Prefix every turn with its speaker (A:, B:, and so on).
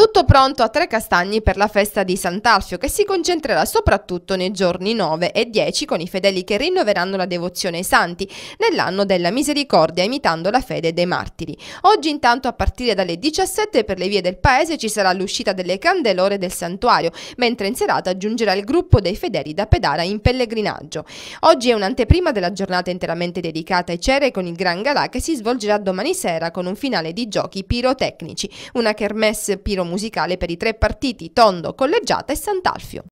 A: Tutto pronto a tre castagni per la festa di Sant'Alfio che si concentrerà soprattutto nei giorni 9 e 10 con i fedeli che rinnoveranno la devozione ai santi nell'anno della misericordia imitando la fede dei martiri. Oggi intanto a partire dalle 17 per le vie del paese ci sarà l'uscita delle candelore del santuario mentre in serata giungerà il gruppo dei fedeli da Pedara in pellegrinaggio. Oggi è un'anteprima della giornata interamente dedicata ai cere con il Gran Galà che si svolgerà domani sera con un finale di giochi pirotecnici, una kermesse piromusicale musicale per i tre partiti Tondo, Collegiata e Sant'Alfio.